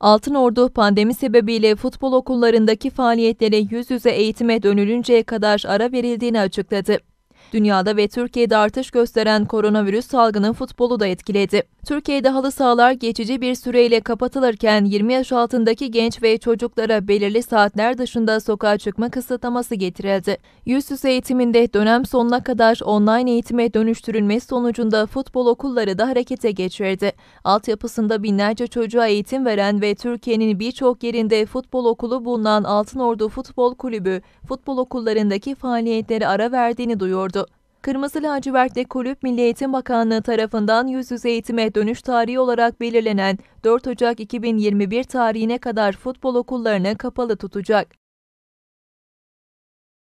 Altın Ordu, pandemi sebebiyle futbol okullarındaki faaliyetlere yüz yüze eğitime dönülünceye kadar ara verildiğini açıkladı. Dünyada ve Türkiye'de artış gösteren koronavirüs salgını futbolu da etkiledi. Türkiye'de halı sahalar geçici bir süreyle kapatılırken 20 yaş altındaki genç ve çocuklara belirli saatler dışında sokağa çıkma kısıtlaması getirildi. Yüz yüze eğitiminde dönem sonuna kadar online eğitime dönüştürülmesi sonucunda futbol okulları da harekete geçirdi. Altyapısında binlerce çocuğa eğitim veren ve Türkiye'nin birçok yerinde futbol okulu bulunan Altınordu Futbol Kulübü, futbol okullarındaki faaliyetleri ara verdiğini duyurdu. Kırmızı lacivertli kulüp Milli Eğitim Bakanlığı tarafından yüz yüze eğitime dönüş tarihi olarak belirlenen 4 Ocak 2021 tarihine kadar futbol okullarını kapalı tutacak.